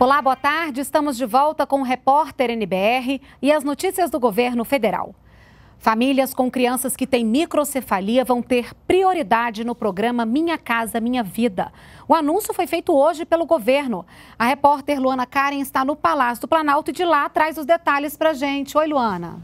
Olá, boa tarde. Estamos de volta com o repórter NBR e as notícias do governo federal. Famílias com crianças que têm microcefalia vão ter prioridade no programa Minha Casa Minha Vida. O anúncio foi feito hoje pelo governo. A repórter Luana Karen está no Palácio do Planalto e de lá traz os detalhes para gente. Oi, Luana.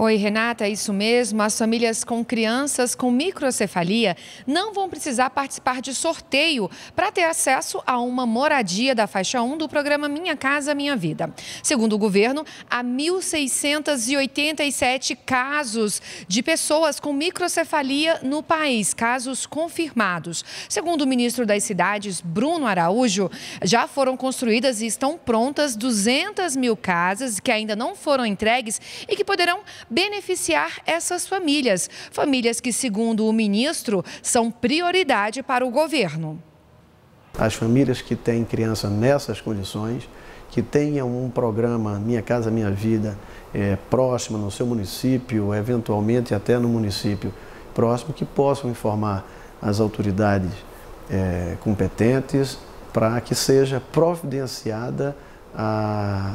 Oi, Renata, é isso mesmo. As famílias com crianças com microcefalia não vão precisar participar de sorteio para ter acesso a uma moradia da faixa 1 do programa Minha Casa Minha Vida. Segundo o governo, há 1.687 casos de pessoas com microcefalia no país, casos confirmados. Segundo o ministro das Cidades, Bruno Araújo, já foram construídas e estão prontas 200 mil casas que ainda não foram entregues e que poderão beneficiar essas famílias, famílias que, segundo o ministro, são prioridade para o governo. As famílias que têm criança nessas condições, que tenham um programa Minha Casa Minha Vida é, próximo no seu município, eventualmente até no município próximo, que possam informar as autoridades é, competentes para que seja providenciada a,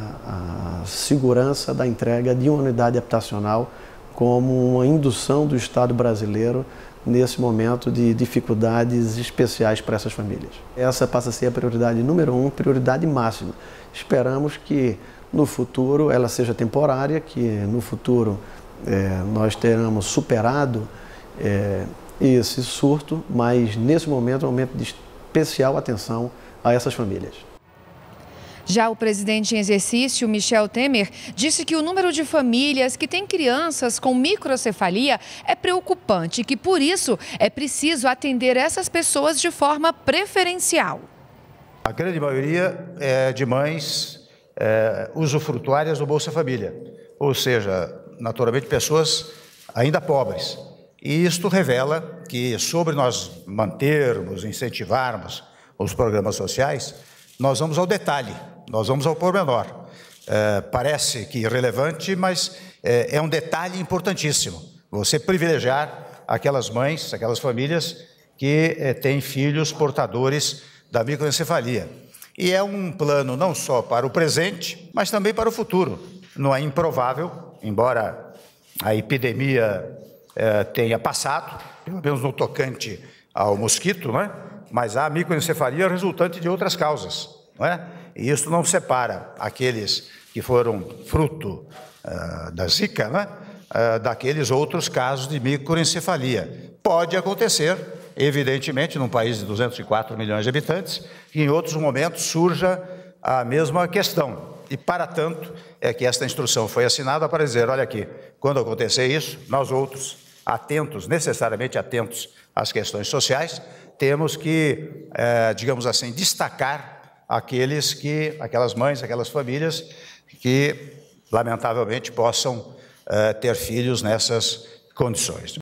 a segurança da entrega de uma unidade habitacional como uma indução do Estado brasileiro nesse momento de dificuldades especiais para essas famílias. Essa passa a ser a prioridade número um, prioridade máxima. Esperamos que no futuro ela seja temporária, que no futuro é, nós tenhamos superado é, esse surto, mas nesse momento é um momento de especial atenção a essas famílias. Já o presidente em exercício, Michel Temer, disse que o número de famílias que têm crianças com microcefalia é preocupante e que, por isso, é preciso atender essas pessoas de forma preferencial. A grande maioria é de mães é, usufrutuárias do Bolsa Família, ou seja, naturalmente pessoas ainda pobres. E isto revela que, sobre nós mantermos, incentivarmos os programas sociais, nós vamos ao detalhe nós vamos ao pormenor. É, parece que irrelevante, mas é, é um detalhe importantíssimo. Você privilegiar aquelas mães, aquelas famílias que é, têm filhos portadores da microencefalia. E é um plano não só para o presente, mas também para o futuro. Não é improvável, embora a epidemia é, tenha passado, pelo menos no tocante ao mosquito, né? mas há microencefalia resultante de outras causas. Não é? E isso não separa aqueles que foram fruto uh, da zika, né? uh, daqueles outros casos de microencefalia. Pode acontecer, evidentemente, num país de 204 milhões de habitantes, que em outros momentos surja a mesma questão. E, para tanto, é que esta instrução foi assinada para dizer: olha aqui, quando acontecer isso, nós outros, atentos, necessariamente atentos às questões sociais, temos que, eh, digamos assim, destacar aqueles que, aquelas mães, aquelas famílias que, lamentavelmente, possam uh, ter filhos nessas condições.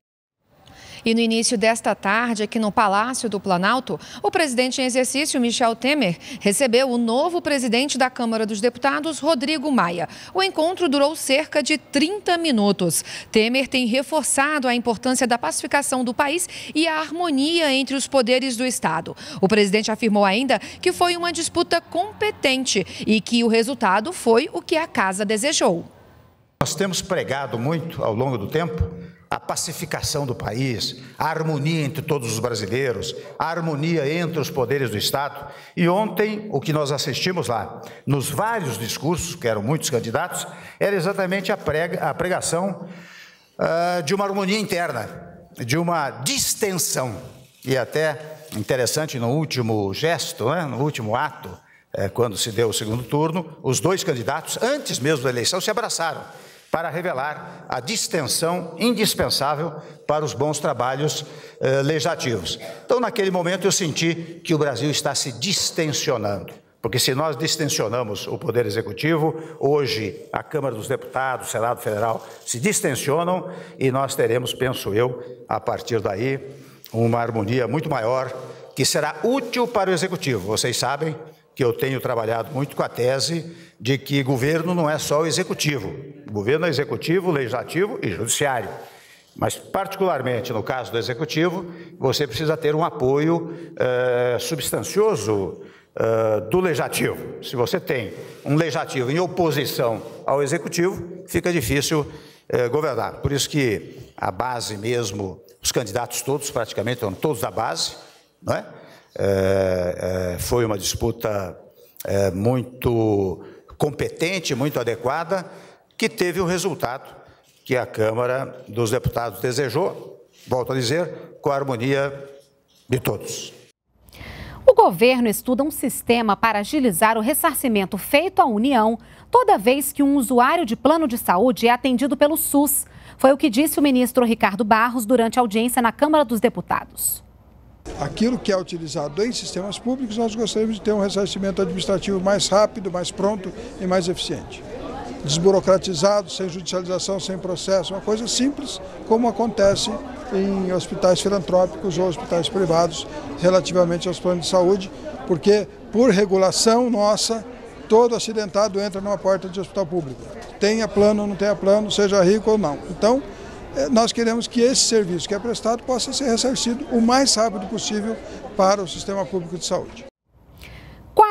E no início desta tarde, aqui no Palácio do Planalto, o presidente em exercício, Michel Temer, recebeu o novo presidente da Câmara dos Deputados, Rodrigo Maia. O encontro durou cerca de 30 minutos. Temer tem reforçado a importância da pacificação do país e a harmonia entre os poderes do Estado. O presidente afirmou ainda que foi uma disputa competente e que o resultado foi o que a casa desejou. Nós temos pregado muito ao longo do tempo a pacificação do país, a harmonia entre todos os brasileiros, a harmonia entre os poderes do Estado. E ontem, o que nós assistimos lá, nos vários discursos, que eram muitos candidatos, era exatamente a, prega, a pregação uh, de uma harmonia interna, de uma distensão. E até interessante, no último gesto, né, no último ato, é, quando se deu o segundo turno, os dois candidatos, antes mesmo da eleição, se abraçaram para revelar a distensão indispensável para os bons trabalhos eh, legislativos. Então, naquele momento, eu senti que o Brasil está se distensionando. Porque se nós distensionamos o Poder Executivo, hoje a Câmara dos Deputados, o Senado Federal se distensionam e nós teremos, penso eu, a partir daí, uma harmonia muito maior que será útil para o Executivo. Vocês sabem que eu tenho trabalhado muito com a tese de que governo não é só o Executivo, governo é executivo, legislativo e judiciário. Mas, particularmente no caso do executivo, você precisa ter um apoio eh, substancioso eh, do legislativo. Se você tem um legislativo em oposição ao executivo, fica difícil eh, governar. Por isso que a base mesmo, os candidatos todos, praticamente, estão todos da base, não é? foi uma disputa muito competente, muito adequada que teve o resultado que a Câmara dos Deputados desejou, volto a dizer, com a harmonia de todos. O governo estuda um sistema para agilizar o ressarcimento feito à União toda vez que um usuário de plano de saúde é atendido pelo SUS. Foi o que disse o ministro Ricardo Barros durante a audiência na Câmara dos Deputados. Aquilo que é utilizado em sistemas públicos, nós gostaríamos de ter um ressarcimento administrativo mais rápido, mais pronto e mais eficiente desburocratizado, sem judicialização, sem processo, uma coisa simples, como acontece em hospitais filantrópicos ou hospitais privados relativamente aos planos de saúde, porque por regulação nossa, todo acidentado entra numa porta de hospital público. Tenha plano ou não tenha plano, seja rico ou não. Então, eh, nós queremos que esse serviço que é prestado possa ser ressarcido o mais rápido possível para o sistema público de saúde.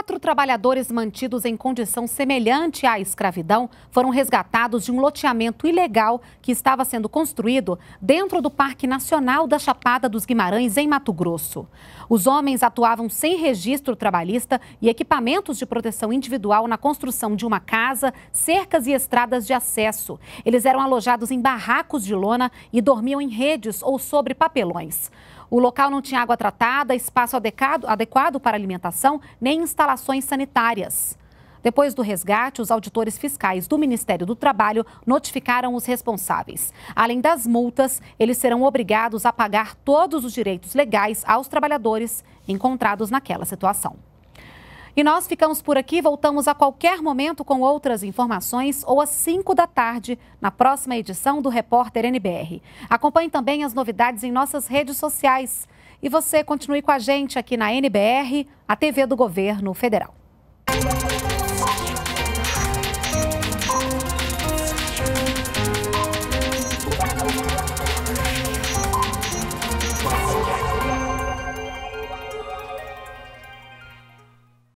Quatro trabalhadores mantidos em condição semelhante à escravidão foram resgatados de um loteamento ilegal que estava sendo construído dentro do Parque Nacional da Chapada dos Guimarães, em Mato Grosso. Os homens atuavam sem registro trabalhista e equipamentos de proteção individual na construção de uma casa, cercas e estradas de acesso. Eles eram alojados em barracos de lona e dormiam em redes ou sobre papelões. O local não tinha água tratada, espaço adequado, adequado para alimentação, nem instalações sanitárias. Depois do resgate, os auditores fiscais do Ministério do Trabalho notificaram os responsáveis. Além das multas, eles serão obrigados a pagar todos os direitos legais aos trabalhadores encontrados naquela situação. E nós ficamos por aqui, voltamos a qualquer momento com outras informações ou às 5 da tarde, na próxima edição do Repórter NBR. Acompanhe também as novidades em nossas redes sociais. E você continue com a gente aqui na NBR, a TV do Governo Federal.